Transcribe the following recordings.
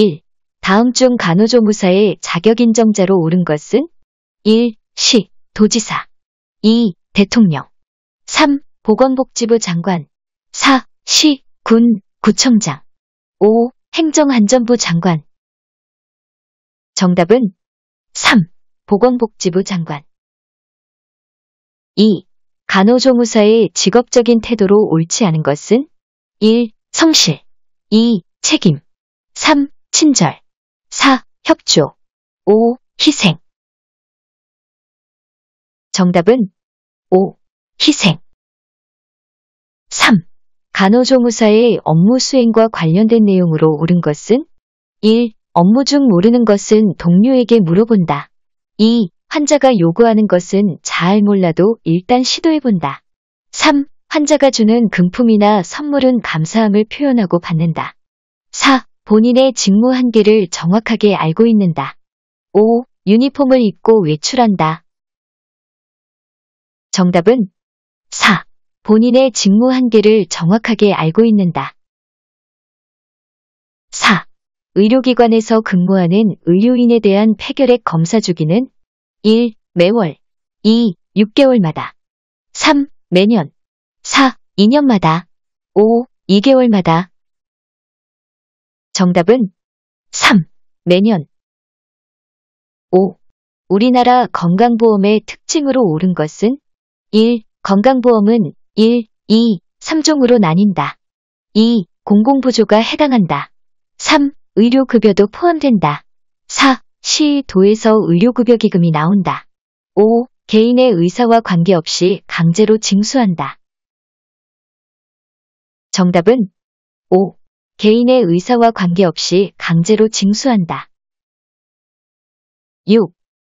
1. 다음 중 간호조무사의 자격인정자로 오른 것은 1. 시, 도지사 2. 대통령 3. 보건복지부 장관 4. 시, 군, 구청장 5. 행정안전부 장관 정답은 3. 보건복지부 장관 2. 간호조무사의 직업적인 태도로 옳지 않은 것은 1. 성실 2. 책임 3. 친절 4. 협조 5. 희생 정답은 5. 희생 3. 간호조무사의 업무 수행과 관련된 내용으로 옳은 것은 1. 업무 중 모르는 것은 동료에게 물어본다. 2. 환자가 요구하는 것은 잘 몰라도 일단 시도해본다. 3. 환자가 주는 금품이나 선물은 감사함을 표현하고 받는다. 4. 본인의 직무 한계를 정확하게 알고 있는다. 5. 유니폼을 입고 외출한다. 정답은 4. 본인의 직무 한계를 정확하게 알고 있는다. 4. 의료기관에서 근무하는 의료인에 대한 폐결핵 검사 주기는 1. 매월 2. 6개월마다 3. 매년 4. 2년마다 5. 2개월마다 정답은 3. 매년 5. 우리나라 건강보험의 특징으로 옳은 것은 1. 건강보험은 1, 2, 3종으로 나뉜다. 2. 공공부조가 해당한다. 3. 의료급여도 포함된다. 4. 시, 도에서 의료급여기금이 나온다. 5. 개인의 의사와 관계없이 강제로 징수한다. 정답은 5. 개인의 의사와 관계없이 강제로 징수한다. 6.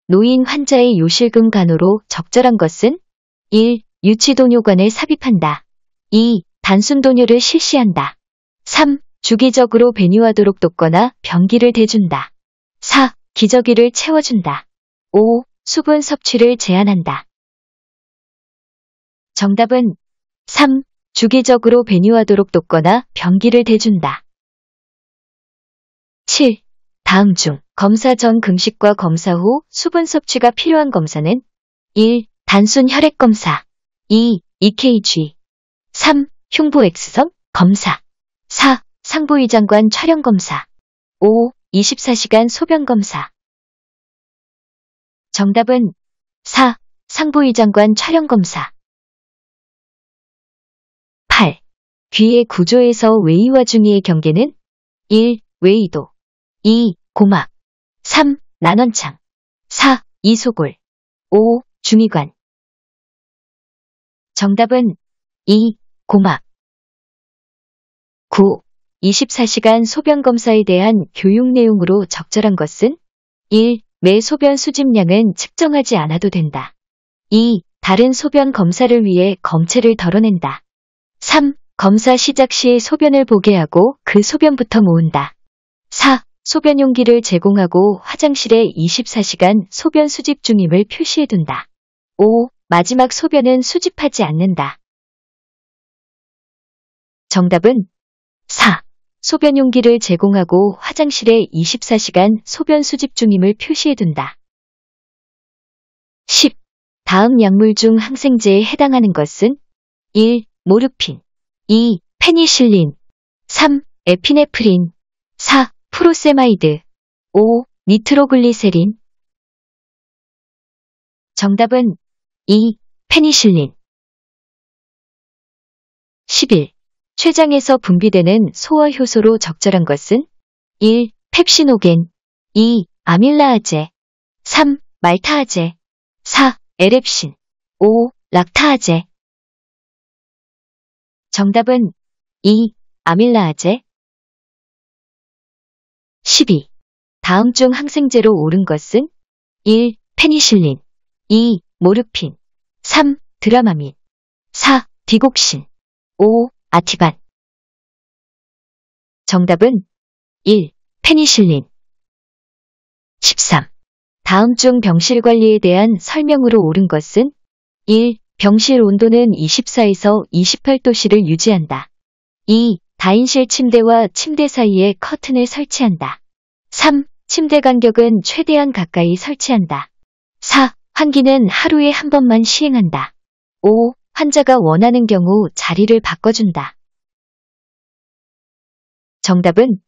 노인 환자의 요실금 간호로 적절한 것은 1. 유치동뇨관을 삽입한다. 2. 단순동뇨를 실시한다. 3. 주기적으로 배뉴하도록 돕거나 변기를 대준다. 4. 기저귀를 채워준다. 5. 수분 섭취를 제한한다. 정답은 3. 주기적으로 배뉴하도록 돕거나 변기를 대준다. 7. 다음 중 검사 전 금식과 검사 후 수분 섭취가 필요한 검사는 1. 단순 혈액 검사 2. EKG 3. 흉부 X선 검사 4. 상부위 장관 촬영 검사 5. 24시간 소변 검사 정답은 4. 상부위 장관 촬영 검사 귀의 구조에서 외이와 중이의 경계는 1. 외이도 2. 고막 3. 난원창 4. 이소골 5. 중이관 정답은 2. 고막 9. 24시간 소변검사에 대한 교육 내용으로 적절한 것은 1. 매 소변 수집량은 측정하지 않아도 된다. 2. 다른 소변 검사를 위해 검체를 덜어낸다. 3. 검사 시작 시 소변을 보게 하고 그 소변부터 모은다. 4. 소변 용기를 제공하고 화장실에 24시간 소변 수집 중임을 표시해둔다. 5. 마지막 소변은 수집하지 않는다. 정답은 4. 소변 용기를 제공하고 화장실에 24시간 소변 수집 중임을 표시해둔다. 10. 다음 약물 중 항생제에 해당하는 것은 1. 모르핀 2. 페니실린 3. 에피네프린 4. 프로세마이드 5. 니트로글리세린 정답은 2. 페니실린 11. 췌장에서 분비되는 소화 효소로 적절한 것은 1. 펩시노겐 2. 아밀라아제 3. 말타아제 4. 에렙신 5. 락타아제 정답은 2. 아밀라아제 12. 다음 중 항생제로 옳은 것은 1. 페니실린 2. 모르핀 3. 드라마민 4. 디곡신 5. 아티반 정답은 1. 페니실린 13. 다음 중 병실관리에 대한 설명으로 옳은 것은 1. 병실 온도는 24에서 28도씨를 유지한다. 2. 다인실 침대와 침대 사이에 커튼을 설치한다. 3. 침대 간격은 최대한 가까이 설치한다. 4. 환기는 하루에 한 번만 시행한다. 5. 환자가 원하는 경우 자리를 바꿔준다. 정답은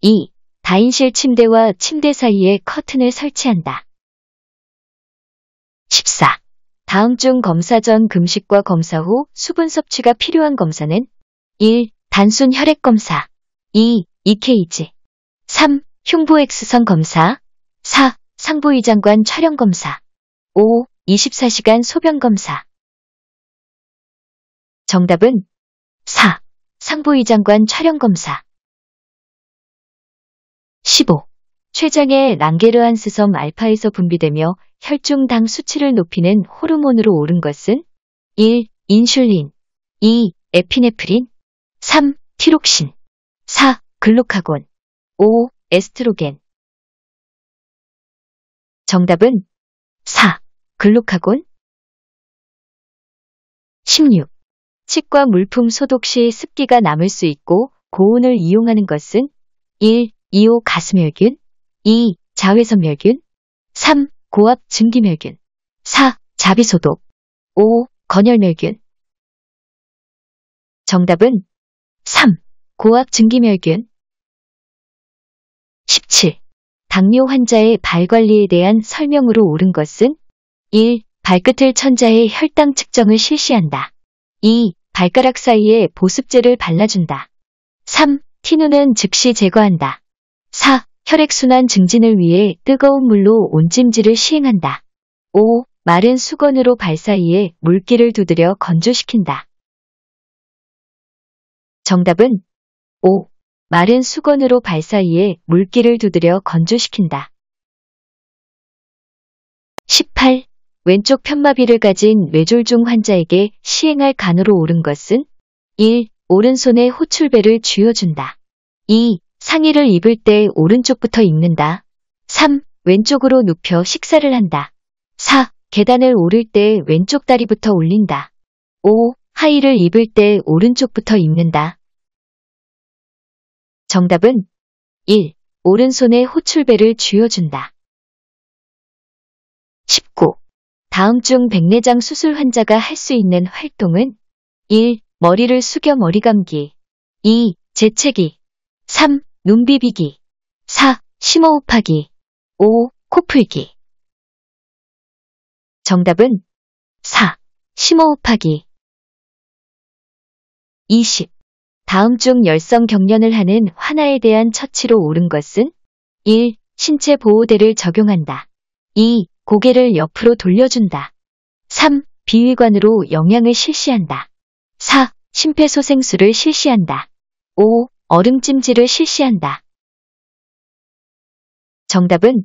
2. 다인실 침대와 침대 사이에 커튼을 설치한다. 14. 다음 중 검사 전 금식과 검사 후 수분 섭취가 필요한 검사는 1. 단순 혈액 검사 2. EKG 3. 흉부 X선 검사 4. 상부 위장관 촬영 검사 5. 24시간 소변 검사 정답은 4. 상부 위장관 촬영 검사 15. 췌장의 랑게르한스 섬 알파에서 분비되며 혈중당 수치를 높이는 호르몬으로 오른 것은 1. 인슐린 2. 에피네프린 3. 티록신 4. 글루카곤 5. 에스트로겐 정답은 4. 글루카곤 16. 치과 물품 소독 시 습기가 남을 수 있고 고온을 이용하는 것은 1. 이오 가슴혈균 2. 자외선멸균 3. 고압 증기멸균 4. 자비소독 5. 건열멸균 정답은 3. 고압 증기멸균 17. 당뇨 환자의 발 관리에 대한 설명으로 옳은 것은 1. 발끝을 천자의 혈당 측정을 실시한다. 2. 발가락 사이에 보습제를 발라준다. 3. 티눈은 즉시 제거한다. 4. 혈액순환 증진을 위해 뜨거운 물로 온찜질을 시행한다. 5. 마른 수건으로 발 사이에 물기를 두드려 건조시킨다. 정답은 5. 마른 수건으로 발 사이에 물기를 두드려 건조시킨다. 18. 왼쪽 편마비를 가진 뇌졸중 환자에게 시행할 간으로 옳은 것은 1. 오른손에 호출배를 쥐어준다. 2. 상의를 입을 때 오른쪽부터 입는다. 3. 왼쪽으로 눕혀 식사를 한다. 4. 계단을 오를 때 왼쪽 다리부터 올린다. 5. 하의를 입을 때 오른쪽부터 입는다. 정답은 1. 오른손에 호출배를 쥐어준다. 19. 다음 중 백내장 수술 환자가 할 수 있는 활동은 1. 머리를 숙여 머리 감기 2. 재채기 3. 눈 비비기 4. 심호흡하기 5. 코풀기 정답은 4. 심호흡하기 20. 다음 중 열성 경련을 하는 환아에 대한 처치로 옳은 것은 1. 신체 보호대를 적용한다. 2. 고개를 옆으로 돌려준다. 3. 비위관으로 영양을 실시한다. 4. 심폐소생술을 실시한다. 5. 얼음찜질을 실시한다. 정답은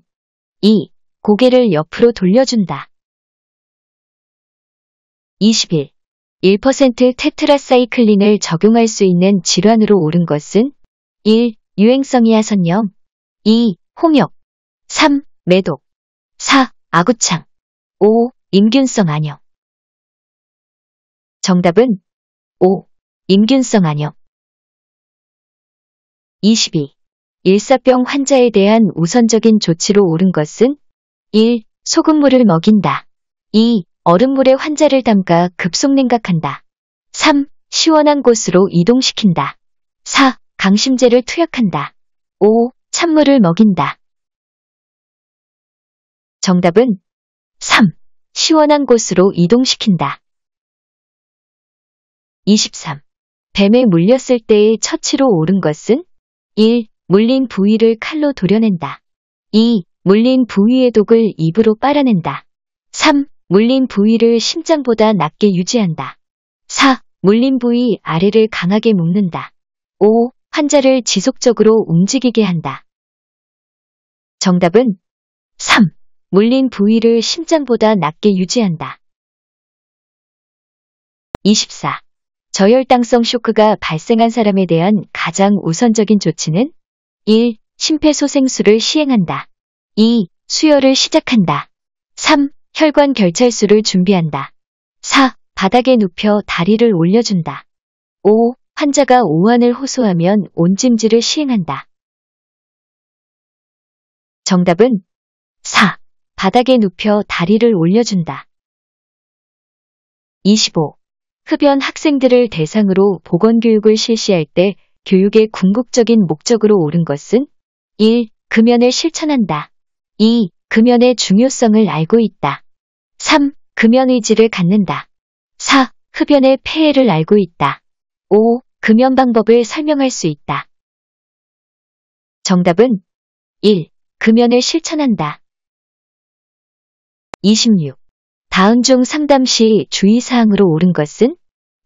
2. 고개를 옆으로 돌려준다. 21. 1% 테트라사이클린을 적용할 수 있는 질환으로 옳은 것은 1. 유행성이야 선염 2. 홍역 3. 매독 4. 아구창 5. 임균성 안염 정답은 5. 임균성 안염 22. 일사병 환자에 대한 우선적인 조치로 옳은 것은 1. 소금물을 먹인다. 2. 얼음물에 환자를 담가 급속냉각한다. 3. 시원한 곳으로 이동시킨다. 4. 강심제를 투약한다. 5. 찬물을 먹인다. 정답은 3. 시원한 곳으로 이동시킨다. 23. 뱀에 물렸을 때의 처치로 옳은 것은 1. 물린 부위를 칼로 도려낸다. 2. 물린 부위의 독을 입으로 빨아낸다. 3. 물린 부위를 심장보다 낮게 유지한다. 4. 물린 부위 아래를 강하게 묶는다. 5. 환자를 지속적으로 움직이게 한다. 정답은 3. 물린 부위를 심장보다 낮게 유지한다. 24. 저혈당성 쇼크가 발생한 사람에 대한 가장 우선적인 조치는 1. 심폐소생술을 시행한다. 2. 수혈을 시작한다. 3. 혈관 결찰술을 준비한다. 4. 바닥에 눕혀 다리를 올려준다. 5. 환자가 오한을 호소하면 온찜질을 시행한다. 정답은 4. 바닥에 눕혀 다리를 올려준다. 25. 흡연 학생들을 대상으로 보건교육을 실시할 때 교육의 궁극적인 목적으로 옳은 것은 1. 금연을 실천한다. 2. 금연의 중요성을 알고 있다. 3. 금연 의지를 갖는다. 4. 흡연의 폐해를 알고 있다. 5. 금연 방법을 설명할 수 있다. 정답은 1. 금연을 실천한다. 26. 다음 중 상담 시 주의사항으로 옳은 것은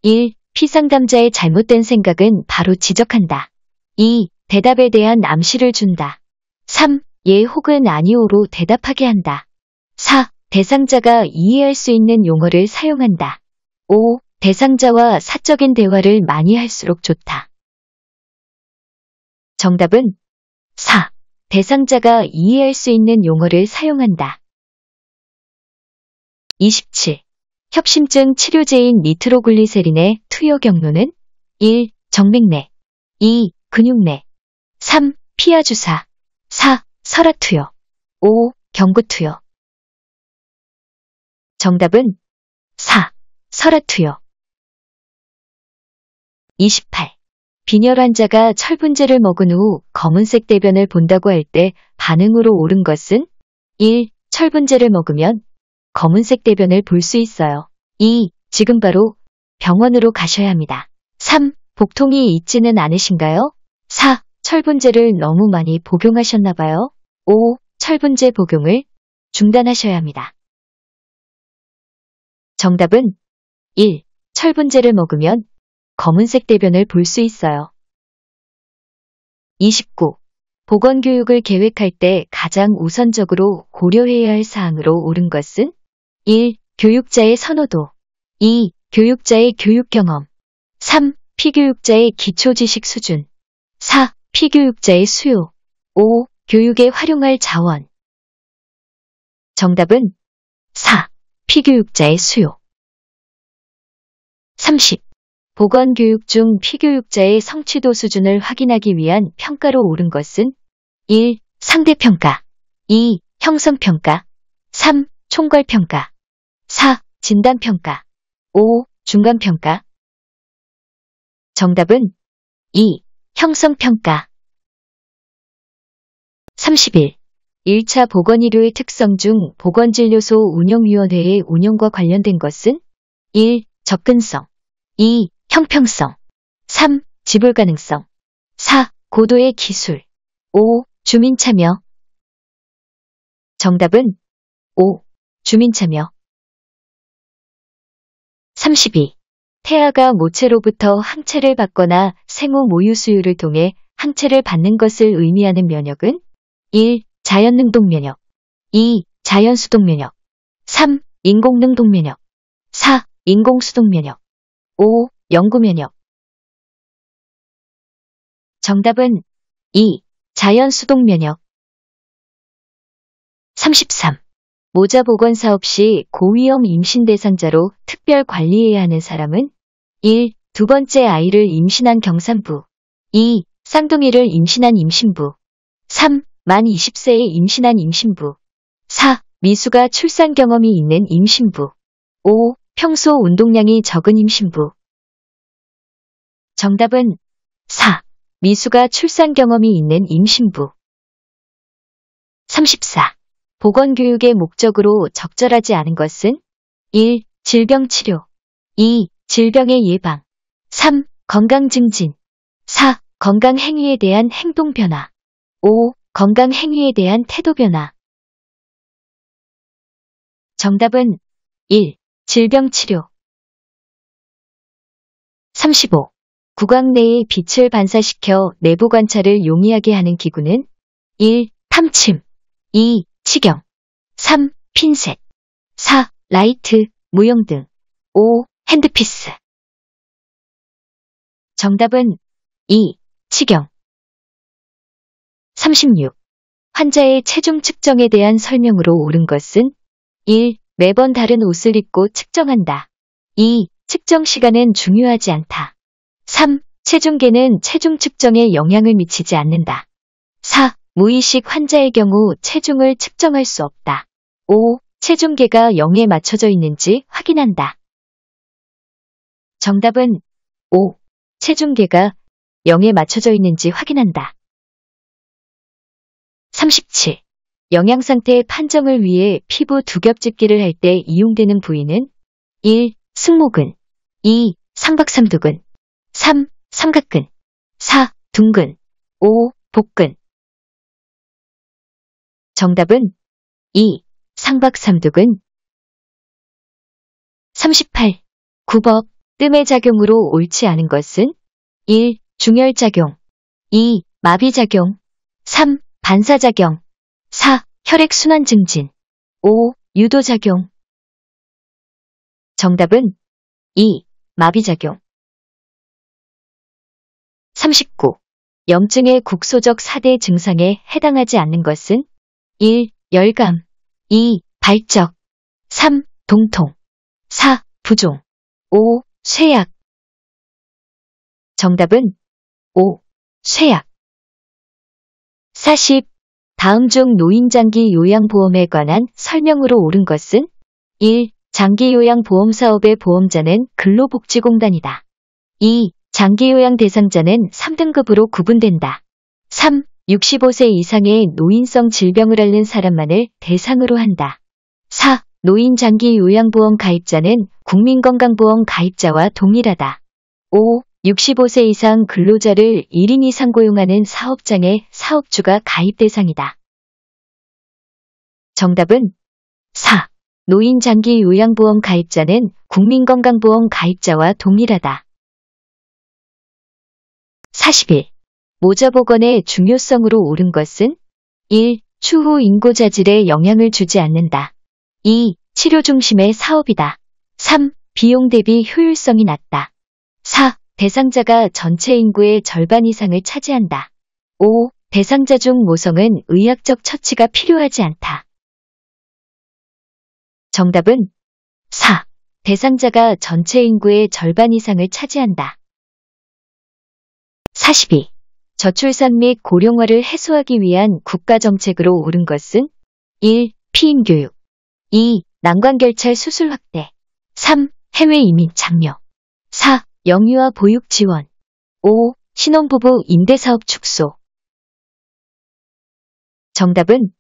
1. 피상담자의 잘못된 생각은 바로 지적한다. 2. 대답에 대한 암시를 준다. 3. 예 혹은 아니오로 대답하게 한다. 4. 대상자가 이해할 수 있는 용어를 사용한다. 5. 대상자와 사적인 대화를 많이 할수록 좋다. 정답은 4. 대상자가 이해할 수 있는 용어를 사용한다. 27. 협심증 치료제인 니트로글리세린의 투여 경로는 1. 정맥내 2. 근육내 3. 피하주사 4. 설화투여 5. 경구투여 정답은 4. 설화투여 28. 빈혈 환자가 철분제를 먹은 후 검은색 대변을 본다고 할 때 반응으로 옳은 것은 1. 철분제를 먹으면 검은색 대변을 볼 수 있어요. 2. 지금 바로 병원으로 가셔야 합니다. 3. 복통이 있지는 않으신가요? 4. 철분제를 너무 많이 복용하셨나 봐요. 5. 철분제 복용을 중단하셔야 합니다. 정답은 1. 철분제를 먹으면 검은색 대변을 볼 수 있어요. 29. 보건교육을 계획할 때 가장 우선적으로 고려해야 할 사항으로 옳은 것은 1. 교육자의 선호도 2. 교육자의 교육 경험 3. 피교육자의 기초 지식 수준 4. 피교육자의 수요 5. 교육에 활용할 자원 정답은 4. 피교육자의 수요 30. 보건교육 중 피교육자의 성취도 수준을 확인하기 위한 평가로 옳은 것은 1. 상대평가 2. 형성평가 3. 총괄평가 4. 진단평가 5. 중간평가 정답은 2. 형성평가 31. 1차 보건의료의 특성 중 보건진료소 운영위원회의 운영과 관련된 것은 1. 접근성 2. 형평성 3. 지불 가능성 4. 고도의 기술 5. 주민 참여 정답은 5. 주민 참여 32. 태아가 모체로부터 항체를 받거나 생후 모유 수유를 통해 항체를 받는 것을 의미하는 면역은 1. 자연능동 면역 2. 자연수동 면역 3. 인공능동 면역 4. 인공수동 면역 5. 연구 면역 정답은 2. 자연수동 면역 33. 모자 보건 사업 시 고위험 임신 대상자로 특별 관리해야 하는 사람은 1. 두 번째 아이를 임신한 경산부 2. 쌍둥이를 임신한 임신부 3. 만 20세에 임신한 임신부 4. 미수가 출산 경험이 있는 임신부 5. 평소 운동량이 적은 임신부 정답은 4. 미수가 출산 경험이 있는 임신부 34. 보건교육의 목적으로 적절하지 않은 것은 1. 질병치료 2. 질병의 예방 3. 건강증진 4. 건강행위에 대한 행동변화 5. 건강행위에 대한 태도변화 정답은 1. 질병치료 35. 구강 내의 빛을 반사시켜 내부 관찰을 용이하게 하는 기구는 1. 탐침 2. 치경 3. 핀셋 4. 라이트, 무용등 5. 핸드피스 정답은 2. 치경 36. 환자의 체중 측정에 대한 설명으로 옳은 것은 1. 매번 다른 옷을 입고 측정한다. 2. 측정 시간은 중요하지 않다. 3. 체중계는 체중 측정에 영향을 미치지 않는다. 무의식 환자의 경우 체중을 측정할 수 없다. 5. 체중계가 0에 맞춰져 있는지 확인한다. 정답은 5. 체중계가 0에 맞춰져 있는지 확인한다. 37. 영양상태 의 판정을 위해 피부 두겹집기를 할 때 이용되는 부위는 1. 승모근 2. 삼박삼두근 3. 삼각근 4. 둥근 5. 복근 정답은 2. 상박삼둑은 38. 9법 뜸의 작용으로 옳지 않은 것은 1. 중혈작용 2. 마비작용 3. 반사작용 4. 혈액순환 증진 5. 유도작용 정답은 2. 마비작용 39. 염증의 국소적 4대 증상에 해당하지 않는 것은 1. 열감 2. 발적 3. 동통 4. 부종 5. 쇠약 정답은 5. 쇠약 40. 다음 중 노인장기 요양보험에 관한 설명으로 옳은 것은 1. 장기요양보험 사업의 보험자는 근로복지공단이다. 2. 장기요양 대상자는 3등급으로 구분된다. 3. 65세 이상의 노인성 질병을 앓는 사람만을 대상으로 한다. 4. 노인장기 요양보험 가입자는 국민건강보험 가입자와 동일하다. 5. 65세 이상 근로자를 1인 이상 고용하는 사업장의 사업주가 가입 대상이다. 정답은 4. 노인장기 요양보험 가입자는 국민건강보험 가입자와 동일하다. 41. 모자 복원의 중요성으로 옳은 것은 1. 추후 인구 자질에 영향을 주지 않는다. 2. 치료 중심의 사업이다. 3. 비용 대비 효율성이 낮다. 4. 대상자가 전체 인구의 절반 이상을 차지한다. 5. 대상자 중 모성은 의학적 처치가 필요하지 않다. 정답은 4. 대상자가 전체 인구의 절반 이상을 차지한다. 42. 저출산 및 고령화를 해소하기 위한 국가정책으로 오른 것은 1. 피임교육 2. 난관결찰 수술 확대 3. 해외 이민 참여 4. 영유아 보육 지원 5. 신혼부부 임대사업 축소 정답은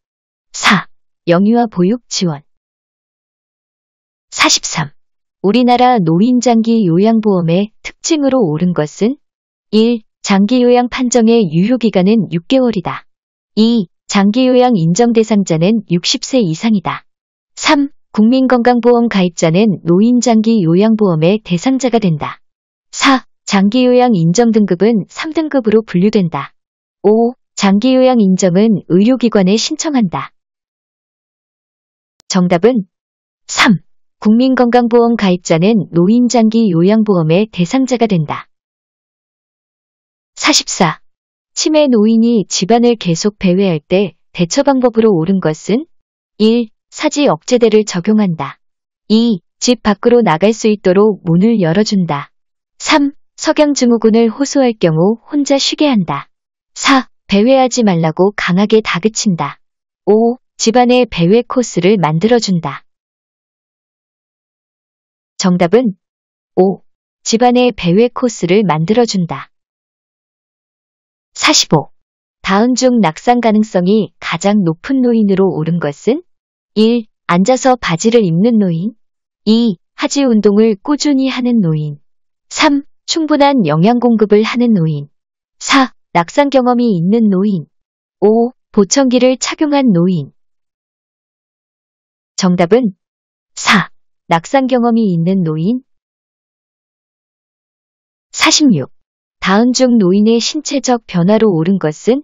4. 영유아 보육 지원 43. 우리나라 노인장기 요양보험의 특징으로 오른 것은 1. 장기 요양 판정의 유효 기간은 6개월이다. 2. 장기 요양 인정 대상자는 60세 이상이다. 3. 국민건강보험 가입자는 노인장기 요양보험의 대상자가 된다. 4. 장기 요양 인정 등급은 3등급으로 분류된다. 5. 장기 요양 인정은 의료기관에 신청한다. 정답은 3. 국민건강보험 가입자는 노인장기 요양보험의 대상자가 된다. 44. 치매 노인이 집안을 계속 배회할 때 대처 방법으로 옳은 것은 1. 사지 억제대를 적용한다. 2. 집 밖으로 나갈 수 있도록 문을 열어준다. 3. 석양 증후군을 호소할 경우 혼자 쉬게 한다. 4. 배회하지 말라고 강하게 다그친다. 5. 집안의 배회 코스를 만들어준다. 정답은 5. 집안의 배회 코스를 만들어준다. 45. 다음 중 낙상 가능성이 가장 높은 노인으로 오른 것은 1. 앉아서 바지를 입는 노인 2. 하지 운동을 꾸준히 하는 노인 3. 충분한 영양 공급을 하는 노인 4. 낙상 경험이 있는 노인 5. 보청기를 착용한 노인 정답은 4. 낙상 경험이 있는 노인 46. 다음 중 노인의 신체적 변화로 옳은 것은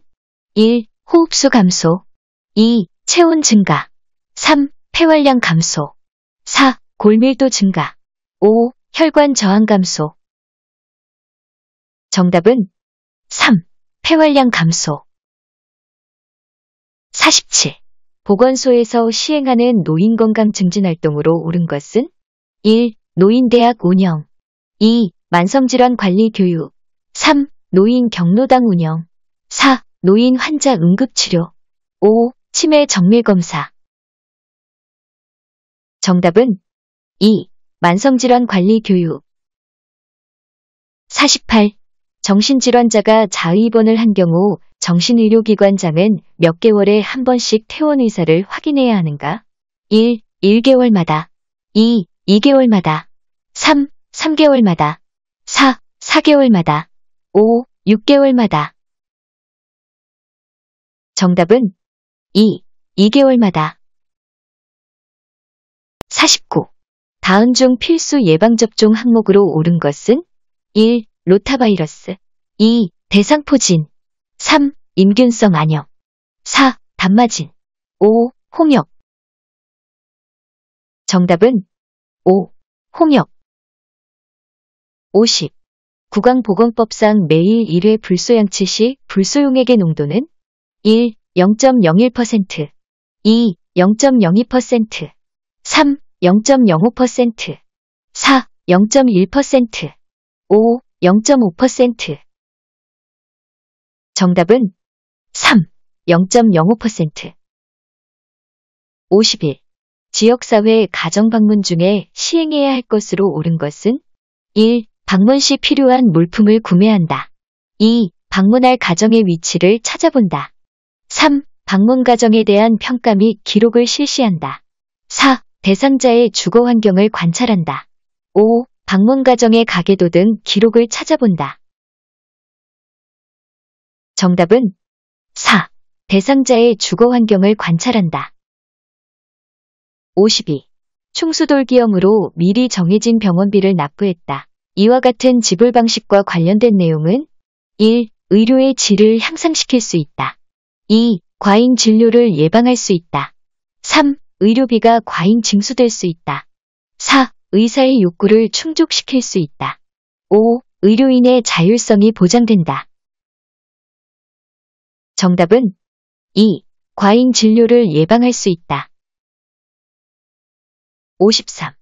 1. 호흡수 감소 2. 체온 증가 3. 폐활량 감소 4. 골밀도 증가 5. 혈관 저항 감소 정답은 3. 폐활량 감소 47. 보건소에서 시행하는 노인건강 증진활동으로 옳은 것은 1. 노인대학 운영 2. 만성질환 관리 교육 3. 노인 경로당 운영 4. 노인 환자 응급치료 5. 치매 정밀검사 정답은 2. 만성질환 관리 교육 48. 정신질환자가 자의입원을 한 경우 정신의료기관장은 몇 개월에 한 번씩 퇴원 의사를 확인해야 하는가? 1. 1개월마다 2. 2개월마다 3. 3개월마다 4. 4개월마다 5, 6개월마다. 정답은 2, 2개월마다. 49. 다음 중 필수 예방접종 항목으로 옳은 것은 1. 로타바이러스 2. 대상포진 3. 임균성 안염 4. 단마진 5. 홍역 정답은 5. 홍역 50. 구강보건법상 매일 1회 불소양치 시 불소용액의 농도는 1. 0.01% 2. 0.02% 3. 0.05% 4. 0.1% 5. 0.5% 정답은 3. 0.05% 51. 지역사회 가정방문 중에 시행해야 할 것으로 옳은 것은 1. 방문 시 필요한 물품을 구매한다. 2. 방문할 가정의 위치를 찾아본다. 3. 방문 가정에 대한 평가 및 기록을 실시한다. 4. 대상자의 주거 환경을 관찰한다. 5. 방문 가정의 가계도 등 기록을 찾아본다. 정답은 4. 대상자의 주거 환경을 관찰한다. 52. 충수돌기형으로 미리 정해진 병원비를 납부했다. 이와 같은 지불 방식과 관련된 내용은 1. 의료의 질을 향상시킬 수 있다. 2. 과잉 진료를 예방할 수 있다. 3. 의료비가 과잉 징수될 수 있다. 4. 의사의 욕구를 충족시킬 수 있다. 5. 의료인의 자율성이 보장된다. 정답은 2. 과잉 진료를 예방할 수 있다. 53.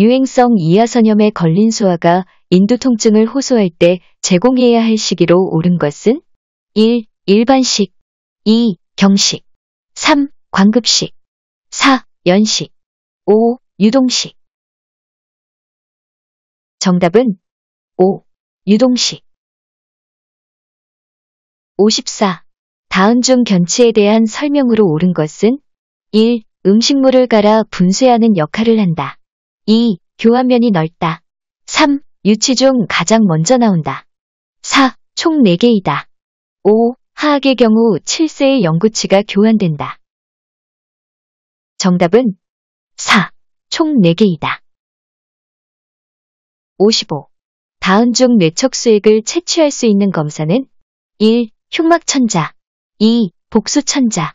유행성 이하선염에 걸린 소아가 인두 통증을 호소할 때 제공해야 할 시기로 옳은 것은 1. 일반식 2. 경식 3. 광급식 4. 연식 5. 유동식 정답은 5. 유동식 54. 다음 중 견치에 대한 설명으로 옳은 것은 1. 음식물을 갈아 분쇄하는 역할을 한다. 2. 교환면이 넓다. 3. 유치 중 가장 먼저 나온다. 4. 총 4개이다. 5. 하악의 경우 7세의 영구치가 교환된다. 정답은 4. 총 4개이다. 55. 다음 중 뇌척 수액을 채취할 수 있는 검사는 1. 흉막천자 2. 복수천자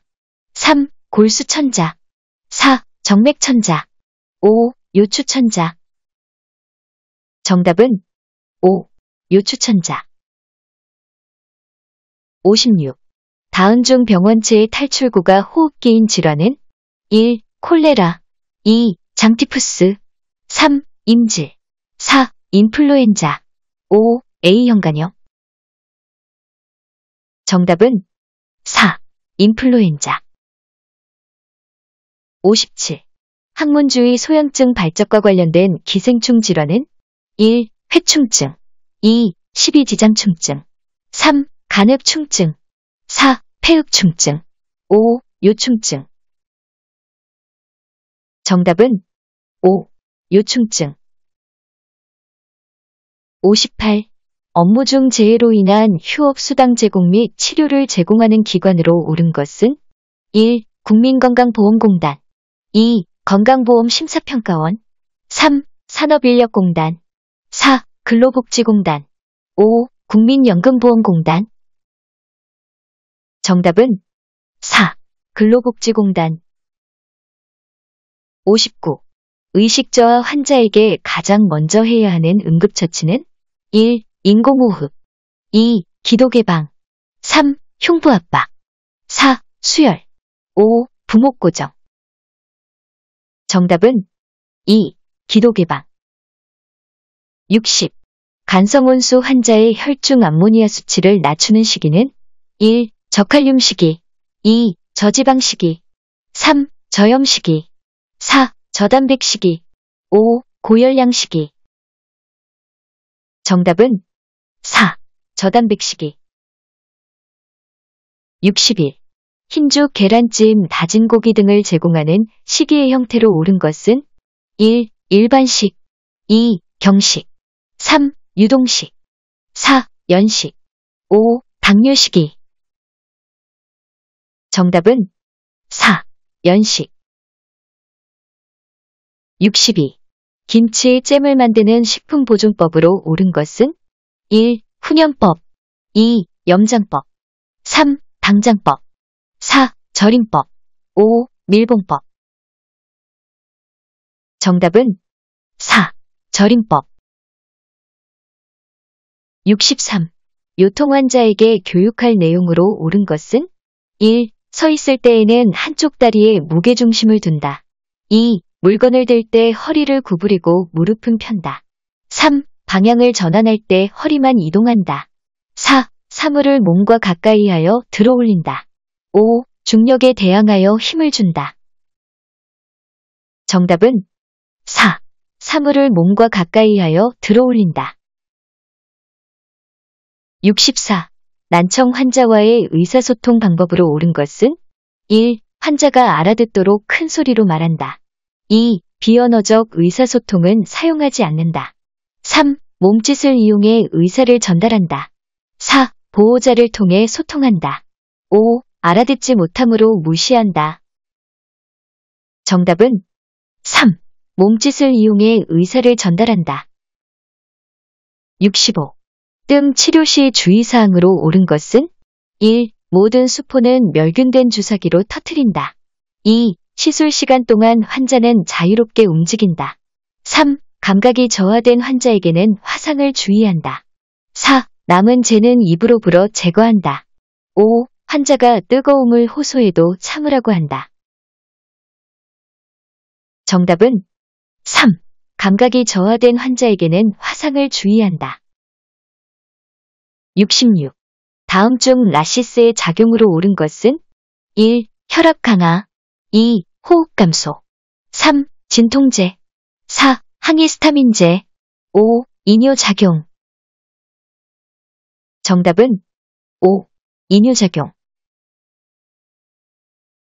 3. 골수천자 4. 정맥천자 5. 요추천자 정답은 5. 요추천자 56. 다운중 병원체의 탈출구가 호흡기인 질환은 1. 콜레라 2. 장티푸스 3. 임질 4. 인플루엔자 5. A형간염 정답은 4. 인플루엔자 57. 항문주의 소염증 발적과 관련된 기생충 질환은 1. 회충증 2. 십이지장충증 3. 간흡충증 4. 폐흡충증 5. 요충증 정답은 5. 요충증 58. 업무 중 재해로 인한 휴업 수당 제공 및 치료를 제공하는 기관으로 옳은 것은 1. 국민건강보험공단 2. 건강보험심사평가원 3. 산업인력공단 4. 근로복지공단 5. 국민연금보험공단 정답은 4. 근로복지공단 59. 의식저하 환자에게 가장 먼저 해야 하는 응급처치는 1. 인공호흡 2. 기도개방 3. 흉부압박 4. 수혈 5. 부목고정 정답은 2. 기도 개방 60. 간성온수 환자의 혈중 암모니아 수치를 낮추는 시기는 1. 저칼륨 시기 2. 저지방 시기 3. 저염 시기 4. 저단백 시기 5. 고열량 시기 정답은 4. 저단백 시기 61. 흰죽, 계란찜, 다진 고기 등을 제공하는 시기의 형태로 옳은 것은 1. 일반식 2. 경식 3. 유동식 4. 연식 5. 당뇨식이 정답은 4. 연식 62. 김치 잼을 만드는 식품보존법으로 옳은 것은 1. 훈연법 2. 염장법 3. 당장법 절임법 5. 밀봉법 정답은 4. 절임법 63. 요통 환자에게 교육할 내용으로 옳은 것은 1. 서 있을 때에는 한쪽 다리에 무게중심을 둔다. 2. 물건을 들 때 허리를 구부리고 무릎은 편다. 3. 방향을 전환할 때 허리만 이동한다. 4. 사물을 몸과 가까이 하여 들어 올린다. 5. 중력에 대항하여 힘을 준다. 정답은 4. 사물을 몸과 가까이 하여 들어올린다. 64. 난청 환자와의 의사소통 방법으로 옳은 것은 1. 환자가 알아듣도록 큰 소리로 말한다. 2. 비언어적 의사소통은 사용하지 않는다. 3. 몸짓을 이용해 의사를 전달한다. 4. 보호자를 통해 소통한다. 5. 알아듣지 못함으로 무시한다. 정답은 3. 몸짓을 이용해 의사를 전달한다. 65. 뜸 치료 시 주의사항으로 옳은 것은 1. 모든 수포는 멸균된 주사기로 터트린다. 2. 시술 시간 동안 환자는 자유롭게 움직인다. 3. 감각이 저하된 환자에게는 화상을 주의한다. 4. 남은 재는 입으로 불어 제거한다. 5. 환자가 뜨거움을 호소해도 참으라고 한다. 정답은 3. 감각이 저하된 환자에게는 화상을 주의한다. 66. 다음 중 라시스의 작용으로 옳은 것은 1. 혈압 강화 2. 호흡 감소 3. 진통제 4. 항히스타민제 5. 이뇨작용 정답은 5. 인뇨작용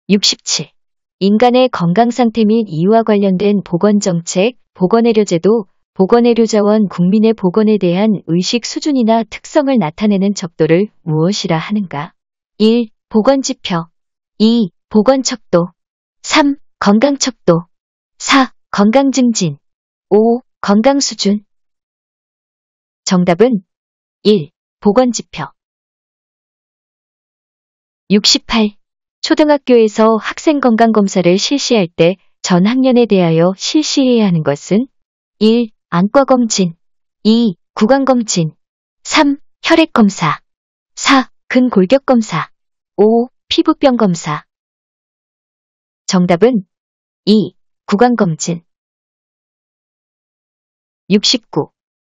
67. 인간의 건강상태 및 이와 관련된 보건정책, 보건의료제도, 보건의료자원 국민의 보건에 대한 의식 수준이나 특성을 나타내는 척도를 무엇이라 하는가? 1. 보건지표 2. 보건척도 3. 건강척도 4. 건강증진 5. 건강수준 정답은 1. 보건지표 68. 초등학교에서 학생 건강검사를 실시할 때 전 학년에 대하여 실시해야 하는 것은 1. 안과검진 2. 구강검진 3. 혈액검사 4. 근골격검사 5. 피부병검사 정답은 2. 구강검진 69.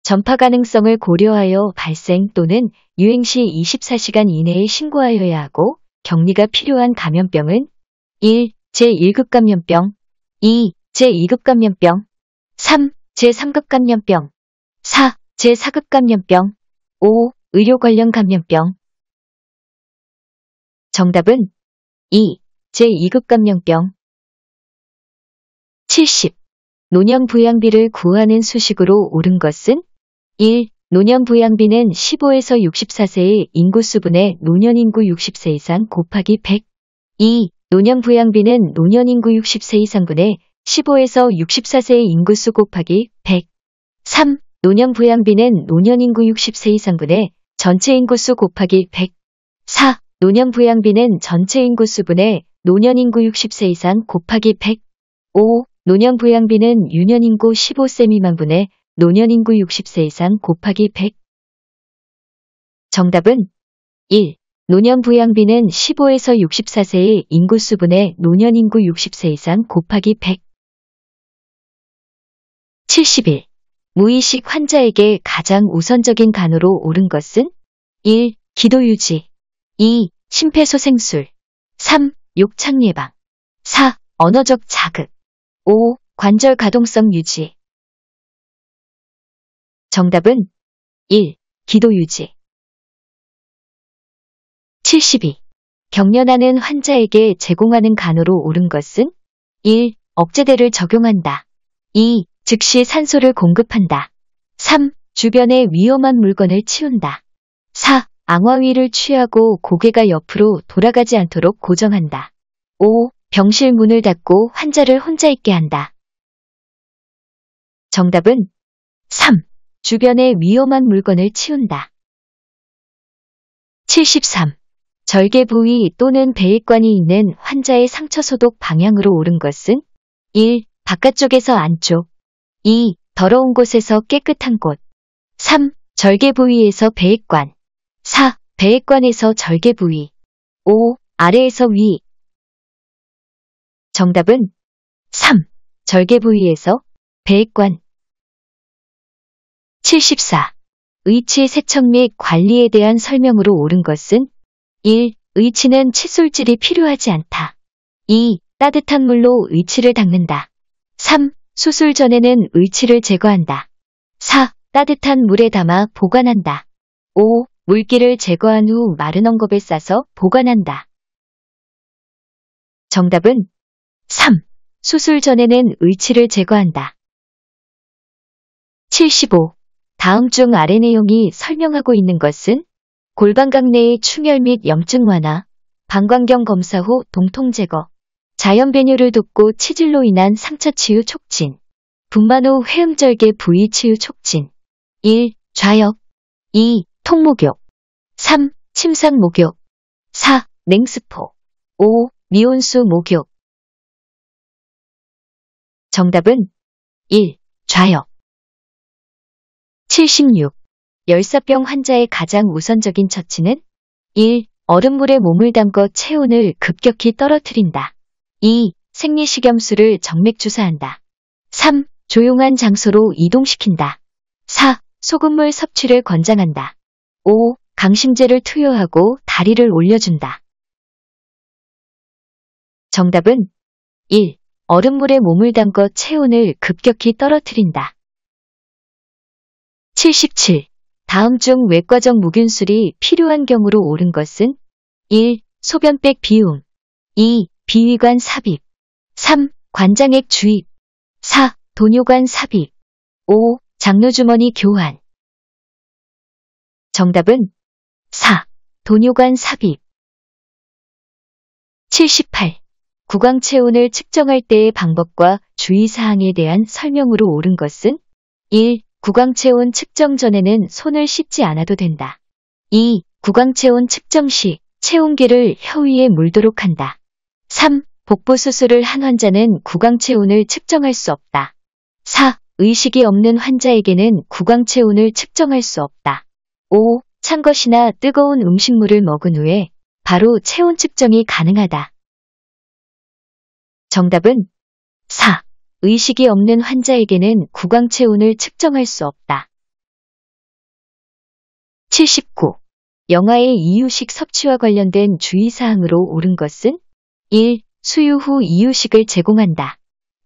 전파 가능성을 고려하여 발생 또는 유행 시 24시간 이내에 신고하여야 하고 격리가 필요한 감염병은 1. 제1급 감염병 2. 제2급 감염병 3. 제3급 감염병 4. 제4급 감염병 5. 의료 관련 감염병 정답은 2. 제2급 감염병 70. 노년 부양비를 구하는 수식으로 옳은 것은 1. 노년 부양비는 15에서 64세의 인구수분의 노년인구 60세 이상 곱하기 100. 2. 노년 부양비는 노년인구 60세 이상분의 15에서 64세의 인구수 곱하기 100. 3. 노년 부양비는 노년인구 60세 이상분의 전체 인구수 곱하기 100. 4. 노년 부양비는 전체 인구수분의 노년인구 60세 이상 곱하기 100. 5. 노년 부양비는 유년인구 15세 미만분의 노년 인구 60세 이상 곱하기 100 정답은 1. 노년 부양비는 15에서 64세의 인구수 분의 노년 인구 60세 이상 곱하기 100 71. 무의식 환자에게 가장 우선적인 간으로 옳은 것은 1. 기도 유지 2. 심폐소생술 3. 욕창 예방 4. 언어적 자극 5. 관절 가동성 유지 정답은 1. 기도 유지 72. 격려하는 환자에게 제공하는 간호로 옳은 것은 1. 억제대를 적용한다. 2. 즉시 산소를 공급한다. 3. 주변에 위험한 물건을 치운다. 4. 앙화위를 취하고 고개가 옆으로 돌아가지 않도록 고정한다. 5. 병실 문을 닫고 환자를 혼자 있게 한다. 정답은 3. 주변의 위험한 물건을 치운다. 73. 절개 부위 또는 배액관이 있는 환자의 상처 소독 방향으로 오른 것은 1. 바깥쪽에서 안쪽 2. 더러운 곳에서 깨끗한 곳 3. 절개 부위에서 배액관 4. 배액관에서 절개 부위 5. 아래에서 위 정답은 3. 절개 부위에서 배액관 74. 의치 세척 및 관리에 대한 설명으로 옳은 것은 1. 의치는 칫솔질이 필요하지 않다. 2. 따뜻한 물로 의치를 닦는다. 3. 수술 전에는 의치를 제거한다. 4. 따뜻한 물에 담아 보관한다. 5. 물기를 제거한 후 마른 엉겁에 싸서 보관한다. 정답은 3. 수술 전에는 의치를 제거한다. 75. 다음 중 아래 내용이 설명하고 있는 것은 골반각 내의 충혈 및 염증 완화, 방광경 검사 후 동통 제거, 자연 배뇨를 돕고 치질로 인한 상처 치유 촉진, 분만 후 회음절개 부위 치유 촉진, 1. 좌역 2. 통목욕 3. 침상 목욕 4. 냉스포 5. 미온수 목욕 정답은 1. 좌역 76. 열사병 환자의 가장 우선적인 처치는 1. 얼음물에 몸을 담궈 체온을 급격히 떨어뜨린다. 2. 생리식염수를 정맥주사한다. 3. 조용한 장소로 이동시킨다. 4. 소금물 섭취를 권장한다. 5. 강심제를 투여하고 다리를 올려준다. 정답은 1. 얼음물에 몸을 담궈 체온을 급격히 떨어뜨린다. 77. 다음 중 외과적 무균술이 필요한 경우로 옳은 것은 1. 소변백 비움 2. 비위관 삽입 3. 관장액 주입 4. 도뇨관 삽입 5. 장로주머니 교환 정답은 4. 도뇨관 삽입 78. 구강체온을 측정할 때의 방법과 주의사항에 대한 설명으로 옳은 것은 1. 구강체온 측정 전에는 손을 씻지 않아도 된다. 2. 구강체온 측정 시 체온계를 혀위에 물도록 한다. 3. 복부 수술을 한 환자는 구강체온을 측정할 수 없다. 4. 의식이 없는 환자에게는 구강체온을 측정할 수 없다. 5. 찬 것이나 뜨거운 음식물을 먹은 후에 바로 체온 측정이 가능하다. 정답은 4. 의식이 없는 환자에게는 구강체온을 측정할 수 없다. 79. 영아의 이유식 섭취와 관련된 주의사항으로 옳은 것은 1. 수유 후 이유식을 제공한다.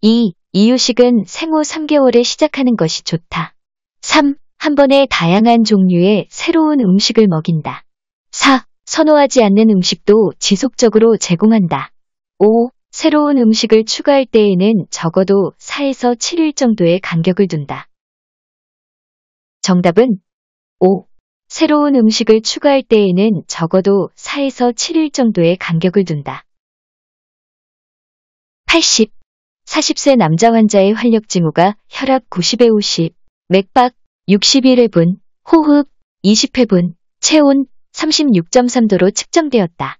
2. 이유식은 생후 3개월에 시작하는 것이 좋다. 3. 한 번에 다양한 종류의 새로운 음식을 먹인다. 4. 선호하지 않는 음식도 지속적으로 제공한다. 5. 새로운 음식을 추가할 때에는 적어도 4에서 7일 정도의 간격을 둔다. 정답은 5. 새로운 음식을 추가할 때에는 적어도 4에서 7일 정도의 간격을 둔다. 80. 40세 남자 환자의 활력 징후가 혈압 90에 50, 맥박 61회분, 호흡 20회분, 체온 36.3도로 측정되었다.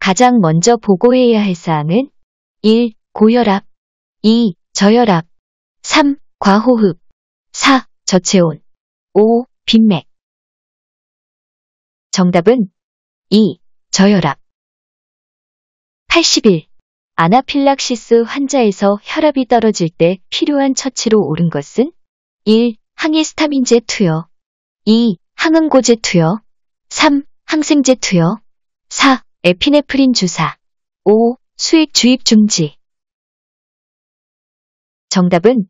가장 먼저 보고해야 할 사항은 1. 고혈압 2. 저혈압 3. 과호흡 4. 저체온 5. 빈맥 정답은 2. 저혈압 81. 아나필락시스 환자에서 혈압이 떨어질 때 필요한 처치로 옳은 것은 1. 항히스타민제 투여 2. 항응고제 투여 3. 항생제 투여 4. 에피네프린 주사 5. 수익 주입 중지. 정답은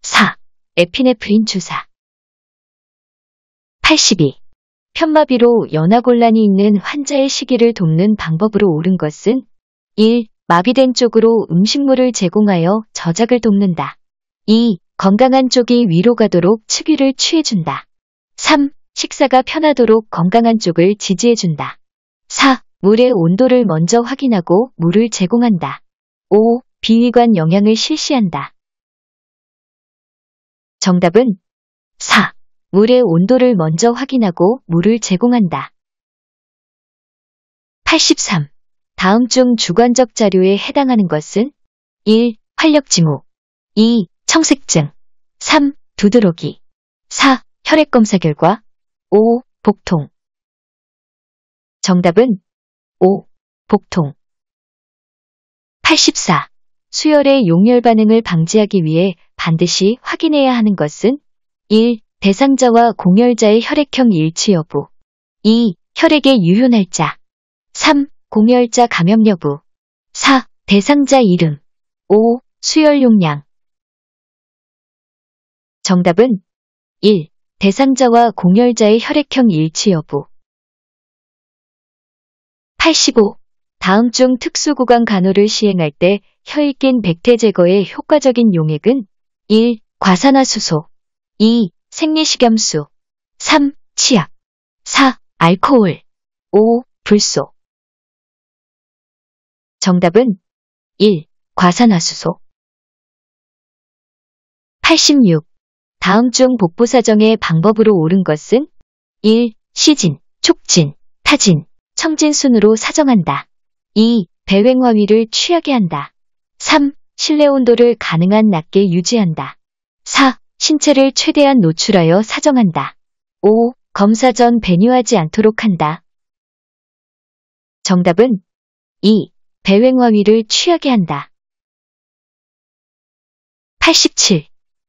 4. 에피네프린 주사. 82. 편마비로 연화곤란이 있는 환자의 시기를 돕는 방법으로 옳은 것은 1. 마비된 쪽으로 음식물을 제공하여 저작을 돕는다. 2. 건강한 쪽이 위로 가도록 측위를 취해준다. 3. 식사가 편하도록 건강한 쪽을 지지해준다. 4. 물의 온도를 먼저 확인하고 물을 제공한다. 5. 비위관 영향을 실시한다. 정답은 4. 물의 온도를 먼저 확인하고 물을 제공한다. 83. 다음 중 주관적 자료에 해당하는 것은 1. 활력증후 2. 청색증 3. 두드러기 4. 혈액검사 결과 5. 복통 정답은 5. 복통 84. 수혈의 용혈 반응을 방지하기 위해 반드시 확인해야 하는 것은 1. 대상자와 공혈자의 혈액형 일치 여부 2. 혈액의 유효 날짜 3. 공혈자 감염 여부 4. 대상자 이름 5. 수혈 용량 정답은 1. 대상자와 공혈자의 혈액형 일치 여부 85. 다음 중 특수구강 간호를 시행할 때 혀에 낀 백태 제거의 효과적인 용액은 1. 과산화수소 2. 생리식염수 3. 치약 4. 알코올 5. 불소 정답은 1. 과산화수소 86. 다음 중 복부사정의 방법으로 옳은 것은 1. 시진, 촉진, 타진 청진순으로 사정한다. 2. 배횡화위를 취하게 한다. 3. 실내 온도를 가능한 낮게 유지한다. 4. 신체를 최대한 노출하여 사정한다. 5. 검사 전 배뇨하지 않도록 한다. 정답은 2. 배횡화위를 취하게 한다. 87.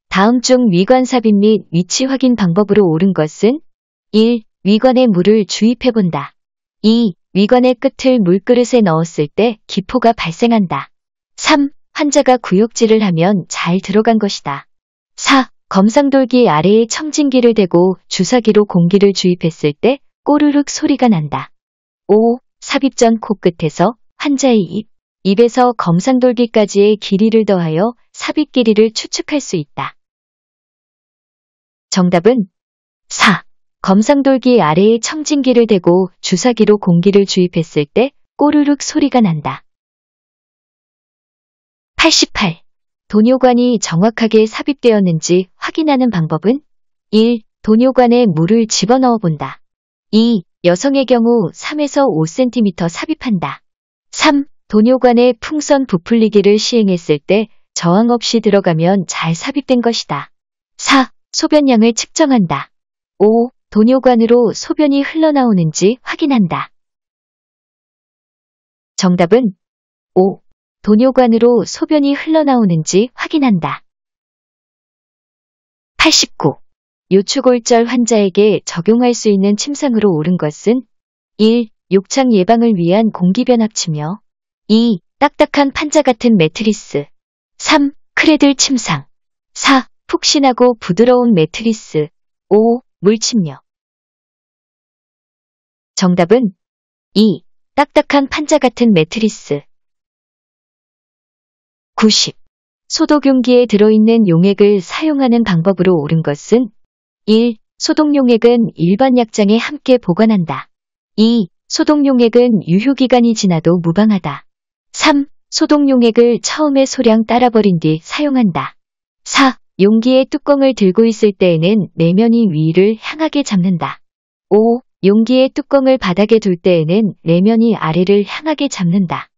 다음 중 위관삽입 및 위치 확인 방법으로 옳은 것은 1. 위관에 물을 주입해본다. 2. 위관의 끝을 물그릇에 넣었을 때 기포가 발생한다. 3. 환자가 구역질을 하면 잘 들어간 것이다. 4. 검상돌기 아래에 청진기를 대고 주사기로 공기를 주입했을 때 꼬르륵 소리가 난다. 5. 삽입 전 코끝에서 환자의 입, 입에서 검상돌기까지의 길이를 더하여 삽입 길이를 추측할 수 있다. 정답은 4. 검상돌기 아래에 청진기를 대고 주사기로 공기를 주입했을 때 꼬르륵 소리가 난다. 88. 도뇨관이 정확하게 삽입되었는지 확인하는 방법은 1. 도뇨관에 물을 집어넣어 본다. 2. 여성의 경우 3에서 5cm 삽입한다. 3. 도뇨관에 풍선 부풀리기를 시행했을 때 저항 없이 들어가면 잘 삽입된 것이다. 4. 소변량을 측정한다. 5. 도뇨관으로 소변이 흘러나오는지 확인한다. 정답은 5. 도뇨관으로 소변이 흘러나오는지 확인한다. 89. 요추골절 환자에게 적용할 수 있는 침상으로 옳은 것은 1. 욕창 예방을 위한 공기변압치며 2. 딱딱한 판자 같은 매트리스 3. 크레들 침상 4. 푹신하고 부드러운 매트리스 5. 물침력. 정답은 2. 딱딱한 판자 같은 매트리스. 90. 소독용기에 들어있는 용액을 사용하는 방법으로 옳은 것은 1. 소독용액은 일반 약장에 함께 보관한다. 2. 소독용액은 유효기간이 지나도 무방하다. 3. 소독용액을 처음에 소량 따라버린 뒤 사용한다. 4. 용기의 뚜껑을 들고 있을 때에는 내면이 위를 향하게 잡는다. 5. 용기의 뚜껑을 바닥에 둘 때에는 내면이 아래를 향하게 잡는다.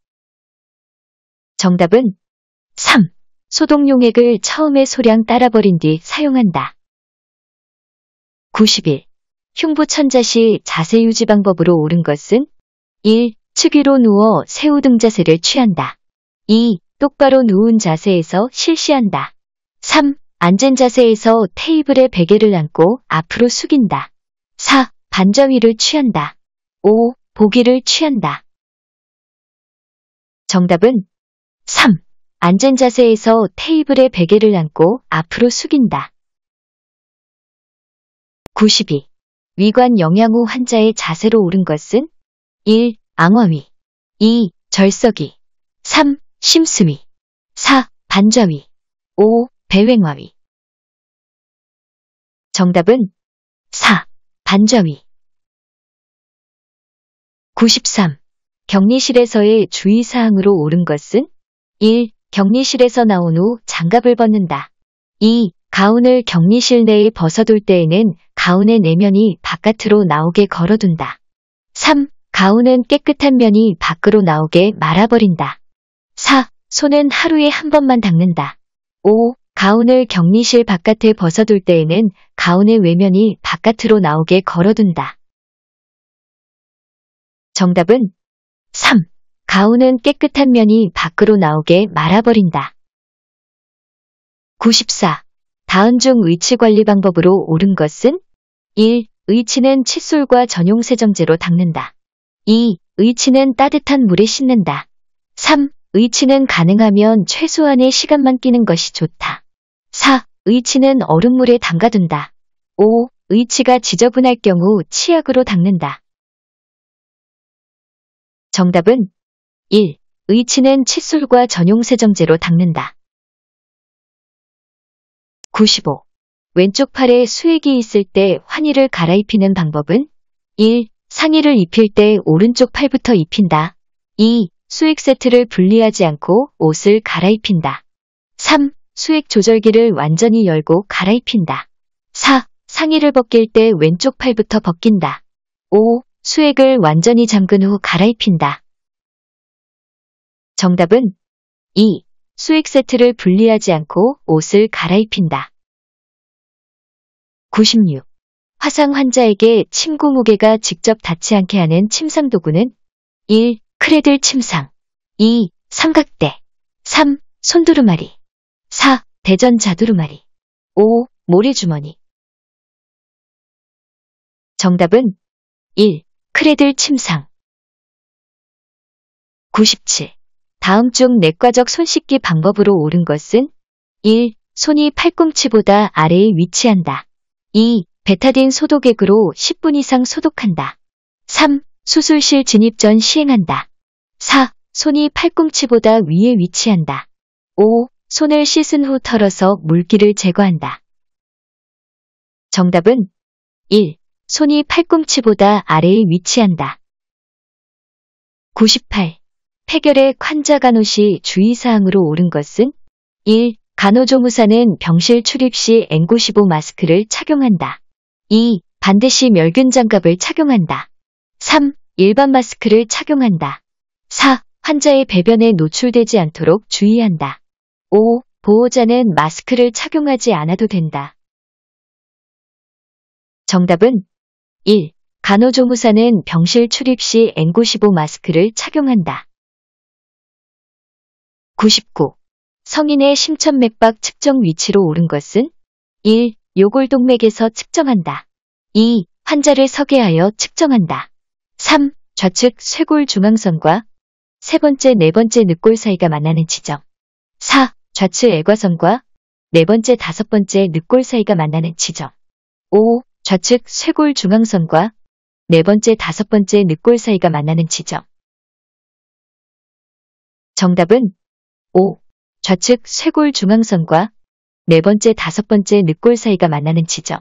정답은 3. 소독 용액을 처음에 소량 따라버린 뒤 사용한다. 91. 흉부 천자 시 자세 유지 방법으로 옳은 것은 1. 측위로 누워 새우등 자세를 취한다. 2. 똑바로 누운 자세에서 실시한다. 3. 앉은 자세에서 테이블에 베개를 안고 앞으로 숙인다. 4. 반자위를 취한다. 5. 보기를 취한다. 정답은 3. 앉은 자세에서 테이블에 베개를 안고 앞으로 숙인다. 92. 위관 영양 후 환자의 자세로 오른 것은 1. 앙화위 2. 절석이 3. 심수미 4. 반자위 5. 배횡화위 정답은 4. 반좌위 93. 격리실에서의 주의사항으로 옳은 것은 1. 격리실에서 나온 후 장갑을 벗는다. 2. 가운을 격리실 내에 벗어둘 때에는 가운의 내면이 바깥으로 나오게 걸어둔다. 3. 가운은 깨끗한 면이 밖으로 나오게 말아버린다. 4. 손은 하루에 한 번만 닦는다. 5. 가운을 격리실 바깥에 벗어둘 때에는 가운의 외면이 바깥으로 나오게 걸어둔다. 정답은 3. 가운은 깨끗한 면이 밖으로 나오게 말아버린다. 94. 다음 중 위치 관리 방법으로 옳은 것은 1. 의치는 칫솔과 전용 세정제로 닦는다. 2. 의치는 따뜻한 물에 씻는다. 3. 의치는 가능하면 최소한의 시간만 끼는 것이 좋다. 의치는 얼음물에 담가둔다. 5. 의치가 지저분할 경우 치약으로 닦는다. 정답은 1. 의치는 칫솔과 전용 세정제로 닦는다. 95. 왼쪽 팔에 수액이 있을 때 환희를 갈아입히는 방법은 1. 상의를 입힐 때 오른쪽 팔부터 입힌다. 2. 수액 세트를 분리하지 않고 옷을 갈아입힌다. 3. 수액 조절기를 완전히 열고 갈아입힌다. 4. 상의를 벗길 때 왼쪽 팔부터 벗긴다. 5. 수액을 완전히 잠근 후 갈아입힌다. 정답은 2. 수액 세트를 분리하지 않고 옷을 갈아입힌다. 96. 화상 환자에게 침구 무게가 직접 닿지 않게 하는 침상 도구는 1. 크레들 침상 2. 삼각대 3. 손두루마리 대전 자두루마리 5. 모래주머니 정답은 1. 크레들 침상 97. 다음 중 내과적 손 씻기 방법으로 옳은 것은 1. 손이 팔꿈치보다 아래에 위치한다. 2. 베타딘 소독액으로 10분 이상 소독한다. 3. 수술실 진입 전 시행한다. 4. 손이 팔꿈치보다 위에 위치한다. 5. 손을 씻은 후 털어서 물기를 제거한다. 정답은 1. 손이 팔꿈치보다 아래에 위치한다. 98. 폐결의 환자 간호시 주의사항으로 옳은 것은 1. 간호조무사는 병실 출입 시 N95 마스크를 착용한다. 2. 반드시 멸균 장갑을 착용한다. 3. 일반 마스크를 착용한다. 4. 환자의 배변에 노출되지 않도록 주의한다. 5. 보호자는 마스크를 착용하지 않아도 된다. 정답은 1. 간호조무사는 병실 출입 시 N95 마스크를 착용한다. 99. 성인의 심천맥박 측정 위치로 옳은 것은 1. 요골동맥에서 측정한다. 2. 환자를 서게 하여 측정한다. 3. 좌측 쇄골 중앙선과 세 번째, 네 번째 늑골 사이가 만나는 지점. 4. 좌측 애과선과 네 번째 다섯 번째 늑골 사이가 만나는 지점. 5. 좌측 쇄골 중앙선과 네 번째 다섯 번째 늑골 사이가 만나는 지점. 정답은 5. 좌측 쇄골 중앙선과 네 번째 다섯 번째 늑골 사이가 만나는 지점.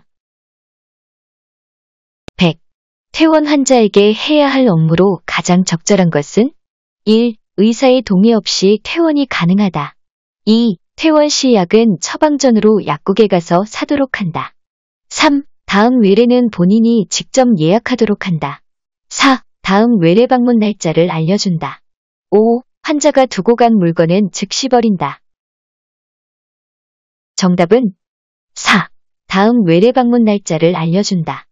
100. 퇴원 환자에게 해야 할 업무로 가장 적절한 것은 1. 의사의 동의 없이 퇴원이 가능하다. 2. 퇴원시 약은 처방전으로 약국에 가서 사도록 한다. 3. 다음 외래는 본인이 직접 예약하도록 한다. 4. 다음 외래 방문 날짜를 알려준다. 5. 환자가 두고 간 물건은 즉시 버린다. 정답은 4. 다음 외래 방문 날짜를 알려준다.